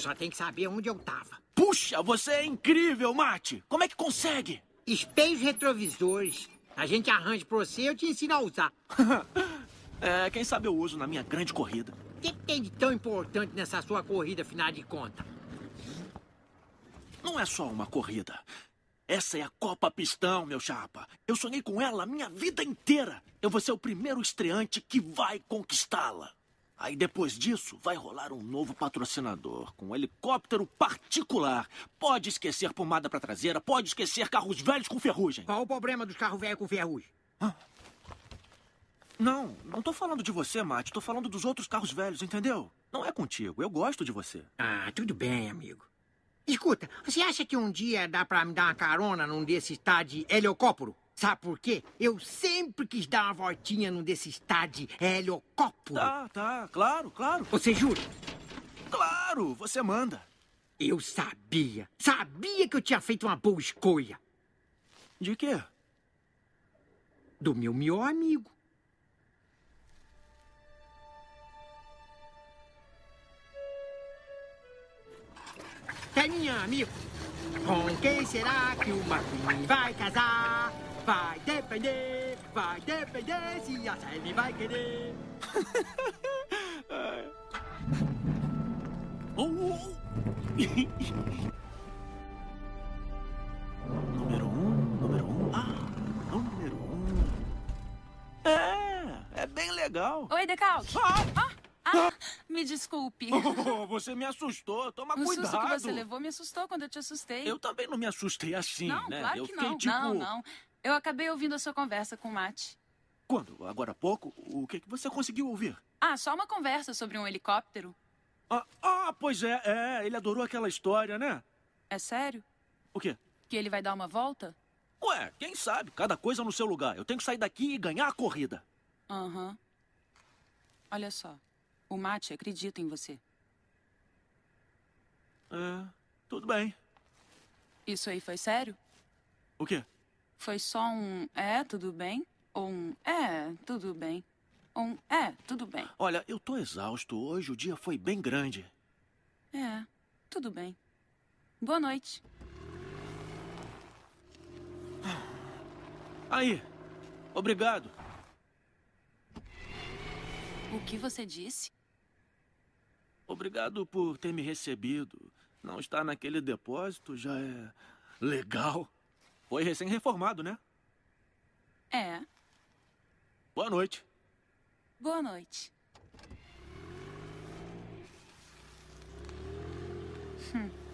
só tem que saber onde eu tava. Puxa, você é incrível, Mate! Como é que consegue? Espelhos retrovisores. A gente arranja pra você e eu te ensino a usar. é, quem sabe eu uso na minha grande corrida. O que tem de tão importante nessa sua corrida, afinal de conta? Não é só uma corrida. Essa é a Copa Pistão, meu chapa. Eu sonhei com ela a minha vida inteira. Eu vou ser o primeiro estreante que vai conquistá-la. Aí depois disso, vai rolar um novo patrocinador, com um helicóptero particular. Pode esquecer pomada para traseira, pode esquecer carros velhos com ferrugem. Qual o problema dos carros velhos com ferrugem? Não, não tô falando de você, Mate. Tô falando dos outros carros velhos, entendeu? Não é contigo. Eu gosto de você. Ah, tudo bem, amigo. Escuta, você acha que um dia dá pra me dar uma carona num desses tá de helicóptero? Sabe por quê? Eu sempre quis dar uma voltinha num desses tarde heliocópulo. Tá, ah, tá, claro, claro. Você jura? Claro, você manda. Eu sabia. Sabia que eu tinha feito uma boa escolha. De quê? Do meu melhor amigo. Teninha, amigo. Com quem será que o Marquinhos vai casar? defender, vai depender se a Sally vai querer. oh, oh. número um, número um, ah, número um. É, é bem legal. Oi, Decalque. Ah! ah! ah. Ah, me desculpe. Oh, oh, oh você me assustou. Toma o cuidado. O susto que você levou me assustou quando eu te assustei. Eu também não me assustei assim, não, né? Claro eu que fiquei, não. Tipo... Não, não. Eu acabei ouvindo a sua conversa com o Matt. Quando? Agora há pouco? O é que você conseguiu ouvir? Ah, só uma conversa sobre um helicóptero. Ah, ah pois é, é. Ele adorou aquela história, né? É sério? O quê? Que ele vai dar uma volta? Ué, quem sabe? Cada coisa no seu lugar. Eu tenho que sair daqui e ganhar a corrida. Aham. Uhum. Olha só. O Matt acredita em você. É, tudo bem. Isso aí foi sério? O quê? Foi só um é, tudo bem? Ou um é, tudo bem? Ou um é, tudo bem? Olha, eu tô exausto. Hoje o dia foi bem grande. É, tudo bem. Boa noite. Aí, obrigado. O que você disse? Obrigado por ter me recebido. Não estar naquele depósito já é legal. Foi recém-reformado, né? É. Boa noite. Boa noite. Hum.